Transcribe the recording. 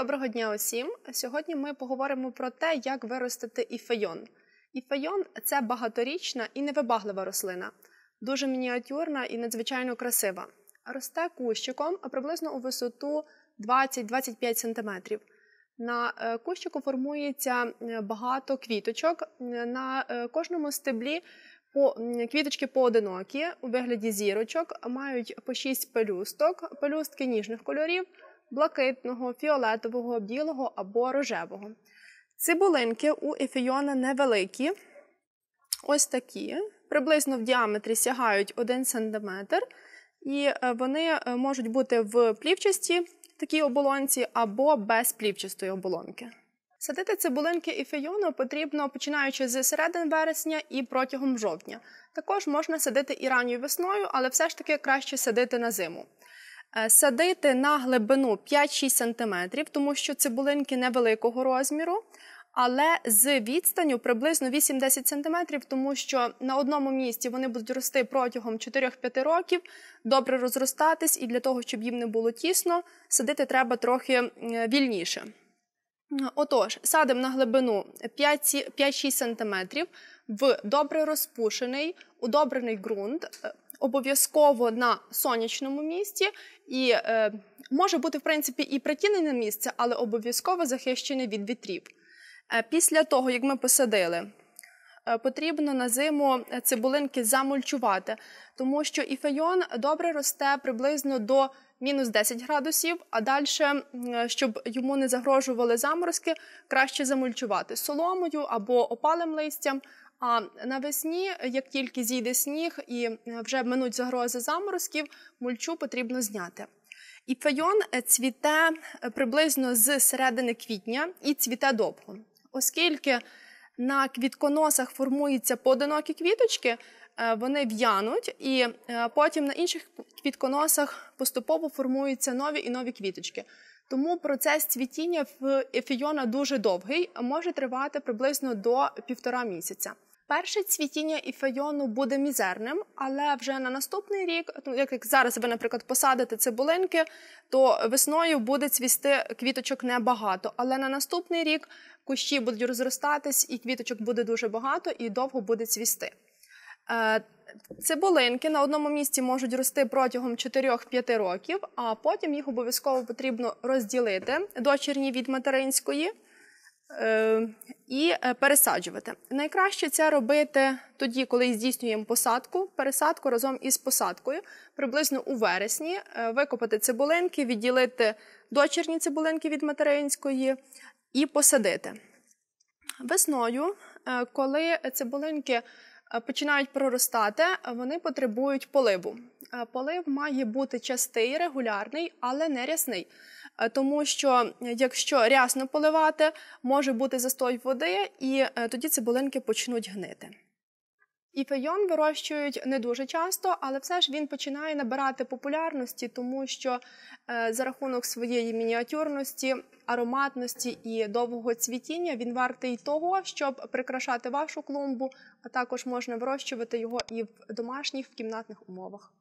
Доброго дня усім! Сьогодні ми поговоримо про те, як виростити іфайон. Іфайон це багаторічна і невибаглива рослина, дуже мініатюрна і надзвичайно красива. Росте кущиком приблизно у висоту 20-25 см. На е, кущику формується е, багато квіточок. На е, кожному стеблі по квіточки поодинокі у вигляді зірочок мають по 6 пелюсток, пелюстки ніжних кольорів блакитного, фіолетового, білого або рожевого. Цибулинки у ефіона невеликі, ось такі, приблизно в діаметрі сягають 1 см, і е, вони е, можуть бути в плівчасті такій оболонці або без плівчастої оболонки. Садити цибулинки і фейону потрібно починаючи з середин вересня і протягом жовтня. Також можна садити і ранньою весною, але все ж таки краще садити на зиму. Е, садити на глибину 5-6 см, тому що цибулинки невеликого розміру, але з відстаню приблизно 8-10 см, тому що на одному місці вони будуть рости протягом 4-5 років, добре розростатись, і для того, щоб їм не було тісно, садити треба трохи вільніше. Отож, садимо на глибину 5-6 см в добре розпушений, удобрений ґрунт. Е, обов'язково на сонячному місці, і е, може бути, в принципі, і притінене місце, але обов'язково захищене від вітрів. Е, після того, як ми посадили, е, потрібно на зиму е, цибулинки замульчувати, тому що і фейон добре росте приблизно до мінус 10 градусів, а далі, щоб йому не загрожували заморозки, краще замульчувати соломою або опалим листям. А навесні, як тільки зійде сніг і е, вже минуть загрози заморозків, мульчу потрібно зняти. І пайон е, цвіте е, приблизно з середини квітня і цвіте довго. Оскільки на квітконосах формуються поодинокі квіточки, вони в'януть, і потім на інших квітконосах поступово формуються нові і нові квіточки. Тому процес цвітіння в ефіона дуже довгий, може тривати приблизно до півтора місяця. Перше цвітіння і файону буде мізерним, але вже на наступний рік, ну, як зараз ви, наприклад, посадите цибулинки, то весною буде цвісти квіточок небагато. Але на наступний рік кущі будуть розростатись, і квіточок буде дуже багато і довго буде цвісти. Е, цибулинки на одному місці можуть рости протягом 4-5 років, а потім їх обов'язково потрібно розділити дочерні від материнської. Е, і е, пересаджувати. Найкраще це робити тоді, коли здійснюємо посадку, пересадку разом із посадкою, приблизно у вересні, е, викопати цибулинки, відділити дочерні цибулинки від материнської і посадити. Весною, коли цибулинки починають проростати, вони потребують поливу полив має бути частий, регулярний, але не рясний. Е, тому що е, якщо рясно поливати, може бути застой води, і е, тоді цибулинки почнуть гнити. І фейон вирощують не дуже часто, але все ж він починає набирати популярності, тому що за рахунок своєї мініатюрності, ароматності і довгого цвітіння він вартий того, щоб прикрашати вашу клумбу, а також можна вирощувати його і в домашніх в кімнатних умовах.